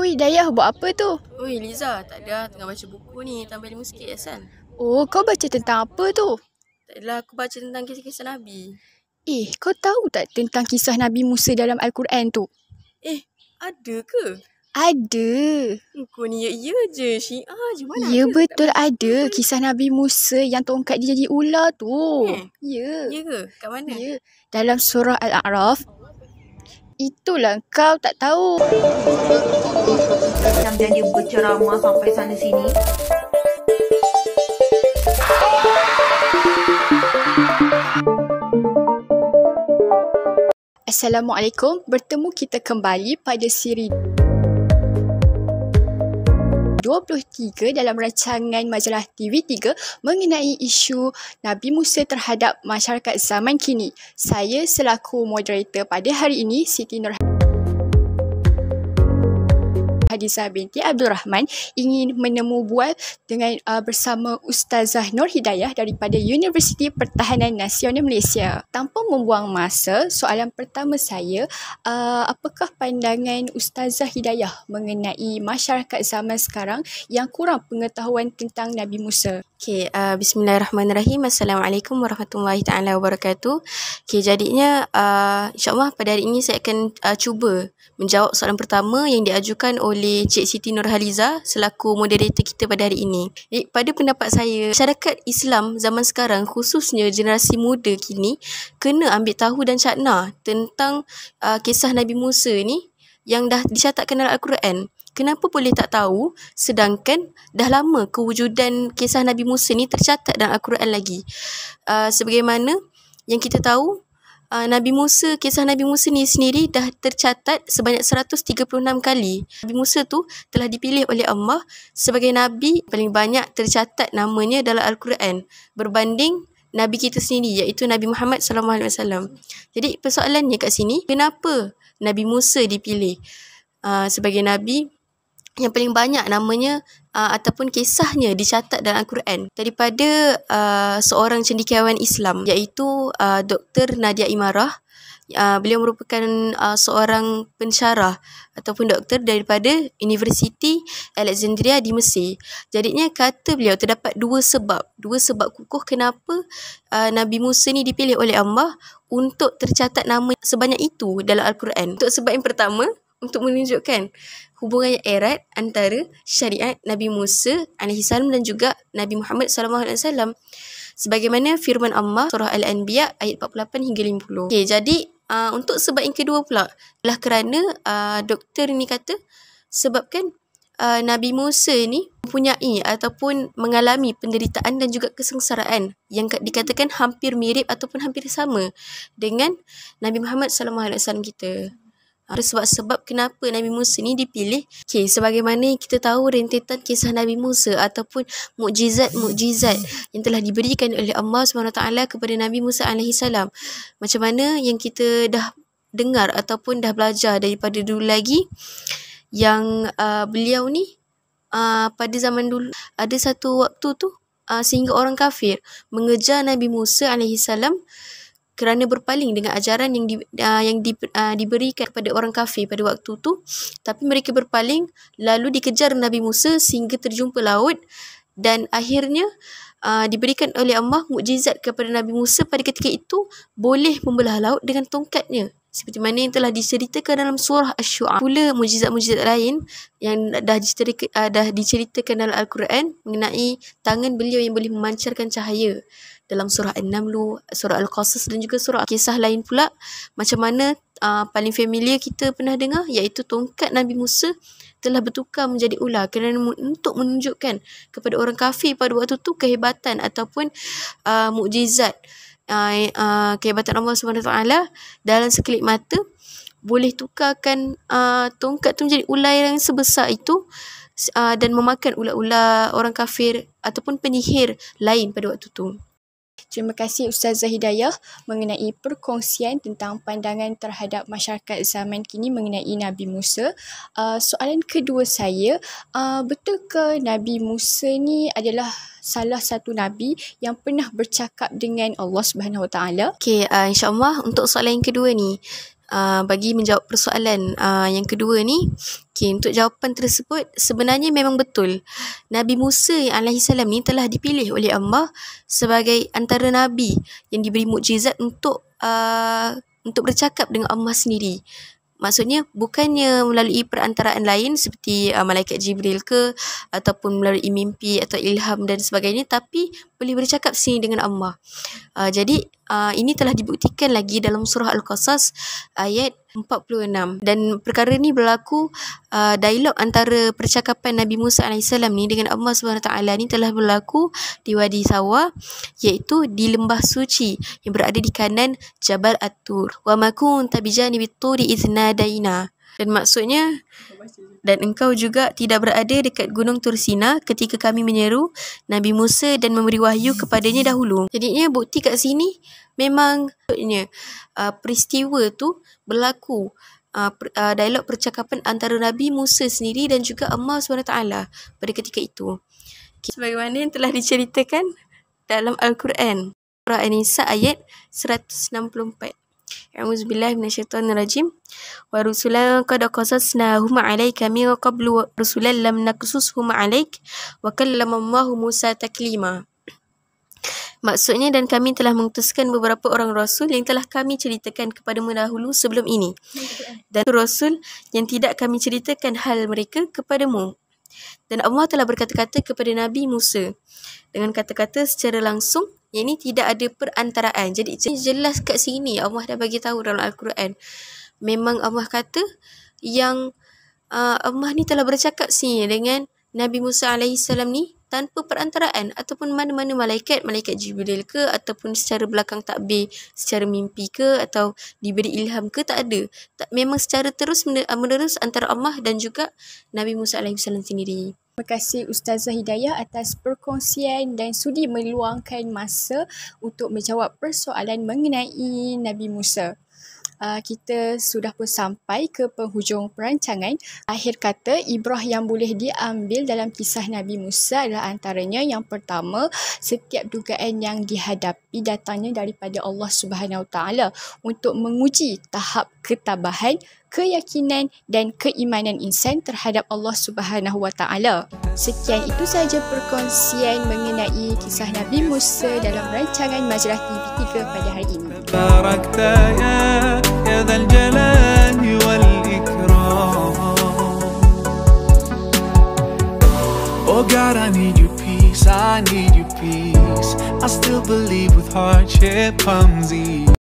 Ui, Dayah buat apa tu? Ui, Liza, tak ada. Tengah baca buku ni. Tambah lima sikit, Hassan. Oh, kau baca tentang apa tu? Tak adalah, aku baca tentang kisah-kisah Nabi. Eh, kau tahu tak tentang kisah Nabi Musa dalam Al-Quran tu? Eh, ada ke? Ada. Kau ni ya-ya je, syiah je. Mana ya, ada? betul ada. Kisah Nabi Musa yang tongkat dia jadi ular tu. Eh, ya. Ya ke? Kat mana? Ya, dalam surah Al-A'raf. Itulah kau tak tahu dan dia berceramah sampai sana sini. Assalamualaikum, bertemu kita kembali pada siri 23 dalam rancangan majalah TV3 mengenai isu Nabi Musa terhadap masyarakat zaman kini. Saya selaku moderator pada hari ini, Siti Nurhati. Hadisah binti Abdul Rahman ingin menemu bual dengan uh, bersama Ustazah Nur Hidayah daripada Universiti Pertahanan Nasional Malaysia. Tanpa membuang masa, soalan pertama saya, uh, apakah pandangan Ustazah Hidayah mengenai masyarakat zaman sekarang yang kurang pengetahuan tentang Nabi Musa? Okay, uh, bismillahirrahmanirrahim. Assalamualaikum warahmatullahi taala wabarakatuh. Okay, jadinya uh, insyaAllah pada hari ini saya akan uh, cuba menjawab soalan pertama yang diajukan oleh oleh Cik Siti Nurhaliza selaku moderator kita pada hari ini. Jadi, eh, pada pendapat saya, masyarakat Islam zaman sekarang khususnya generasi muda kini kena ambil tahu dan cakna tentang uh, kisah Nabi Musa ni yang dah dicatatkan dalam Al-Quran. Kenapa boleh tak tahu sedangkan dah lama kewujudan kisah Nabi Musa ni tercatat dalam Al-Quran lagi. Uh, sebagaimana yang kita tahu Ah, nabi Musa, kisah Nabi Musa ni sendiri dah tercatat sebanyak 136 kali. Nabi Musa tu telah dipilih oleh Allah sebagai Nabi paling banyak tercatat namanya dalam Al-Quran berbanding Nabi kita sendiri iaitu Nabi Muhammad SAW. Jadi persoalannya kat sini, kenapa Nabi Musa dipilih uh, sebagai Nabi yang paling banyak namanya uh, ataupun kisahnya dicatat dalam Al-Quran daripada uh, seorang cendekiawan Islam iaitu uh, Dr. Nadia Imarah. Uh, beliau merupakan uh, seorang pensyarah ataupun doktor daripada Universiti Alexandria di Mesir. Jadinya kata beliau terdapat dua sebab. Dua sebab kukuh kenapa uh, Nabi Musa ni dipilih oleh Allah untuk tercatat nama sebanyak itu dalam Al-Quran. Untuk sebab yang pertama, untuk menunjukkan hubungan yang erat antara syariat Nabi Musa alaihi salam dan juga Nabi Muhammad sallallahu alaihi wasallam sebagaimana firman Allah surah al-anbiya ayat 48 hingga 50. Okey jadi uh, untuk sebab yang kedua pula ialah kerana uh, doktor ni kata sebabkan uh, Nabi Musa ni mempunyai ataupun mengalami penderitaan dan juga kesengsaraan yang dikatakan hampir mirip ataupun hampir sama dengan Nabi Muhammad sallallahu alaihi wasallam kita. Ada sebab-sebab kenapa Nabi Musa ni dipilih. Okay, sebagaimana kita tahu rentetan kisah Nabi Musa ataupun mukjizat-mukjizat yang telah diberikan oleh Allah SWT kepada Nabi Musa AS. Macam mana yang kita dah dengar ataupun dah belajar daripada dulu lagi yang uh, beliau ni uh, pada zaman dulu ada satu waktu tu uh, sehingga orang kafir mengejar Nabi Musa Alaihi Salam kerana berpaling dengan ajaran yang di, uh, yang di, uh, diberikan kepada orang kafir pada waktu tu tapi mereka berpaling lalu dikejar Nabi Musa sehingga terjumpa laut dan akhirnya uh, diberikan oleh Allah mukjizat kepada Nabi Musa pada ketika itu boleh membelah laut dengan tongkatnya seperti mana yang telah diceritakan dalam surah Ash-Shu'a pula mujizat-mujizat lain yang dah diceritakan, dah diceritakan dalam Al-Quran mengenai tangan beliau yang boleh memancarkan cahaya dalam surah An-Namlu, surah Al-Qasas dan juga surah kisah lain pula macam mana uh, paling familiar kita pernah dengar iaitu tongkat Nabi Musa telah bertukar menjadi ular kerana untuk menunjukkan kepada orang kafir pada waktu tu kehebatan ataupun uh, mukjizat uh, uh, kehebatan Allah Subhanahu taala dalam sekelip mata boleh tukarkan uh, tongkat tu menjadi ular yang sebesar itu uh, dan memakan ular-ular orang kafir ataupun penyihir lain pada waktu tu Terima kasih Ustaz Hidayah mengenai perkongsian tentang pandangan terhadap masyarakat zaman kini mengenai Nabi Musa. Uh, soalan kedua saya, uh, betul ke Nabi Musa ni adalah salah satu nabi yang pernah bercakap dengan Allah Subhanahu Wa Taala? Okey, uh, insya untuk soalan yang kedua ni, Uh, bagi menjawab persoalan uh, yang kedua ni okay, untuk jawapan tersebut sebenarnya memang betul Nabi Musa yang alaihi salam ni telah dipilih oleh Allah sebagai antara nabi yang diberi mukjizat untuk uh, untuk bercakap dengan Allah sendiri maksudnya bukannya melalui perantaraan lain seperti uh, malaikat Jibril ke ataupun melalui mimpi atau ilham dan sebagainya tapi boleh bercakap sini dengan Allah uh, jadi Ah, ini telah dibuktikan lagi dalam surah Al-Qasas ayat 46 dan perkara ni berlaku uh, dialog antara percakapan Nabi Musa AS ni dengan Allah SWT ni telah berlaku di Wadi Sawah iaitu di Lembah Suci yang berada di kanan Jabal At-Tur wa makun tabijani bituri iznadaina dan maksudnya dan engkau juga tidak berada dekat Gunung Tursina ketika kami menyeru Nabi Musa dan memberi wahyu kepadanya dahulu. Jadinya bukti kat sini memang sebetulnya uh, peristiwa tu berlaku uh, per, uh, dialog percakapan antara Nabi Musa sendiri dan juga Allah SWT pada ketika itu. Okay. Sebagaimana yang telah diceritakan dalam Al-Quran. Surah An-Nisa ayat 164. أعوذ بالله من الشيطان الرجيم ورسلا قد قصصناهم عليك من قبل ورسلا لم نقصصهم wa وكلم الله Musa taklima. Maksudnya dan kami telah mengutuskan beberapa orang rasul yang telah kami ceritakan kepada dahulu sebelum ini. Dan rasul yang tidak kami ceritakan hal mereka kepadamu. Dan Allah telah berkata-kata kepada Nabi Musa dengan kata-kata secara langsung yang ini tidak ada perantaraan. Jadi jelas kat sini Allah dah bagi tahu dalam Al-Quran. Memang Allah kata yang uh, Allah ni telah bercakap sini dengan Nabi Musa alaihi salam ni tanpa perantaraan ataupun mana-mana malaikat, malaikat Jibril ke ataupun secara belakang takbir, secara mimpi ke atau diberi ilham ke tak ada. Tak, memang secara terus menerus antara Allah dan juga Nabi Musa AS sendiri. Terima kasih Ustazah Hidayah atas perkongsian dan sudi meluangkan masa untuk menjawab persoalan mengenai Nabi Musa. Ah, kita sudah pun sampai ke penghujung perancangan. Akhir kata, ibrah yang boleh diambil dalam kisah Nabi Musa adalah antaranya yang pertama, setiap dugaan yang dihadapi datangnya daripada Allah Subhanahu Taala untuk menguji tahap ketabahan, keyakinan dan keimanan insan terhadap Allah Subhanahu Wa Sekian itu sahaja perkongsian mengenai kisah Nabi Musa dalam rancangan majalah TV3 pada hari ini. God, I need your peace, I need your peace I still believe with hardship comes ease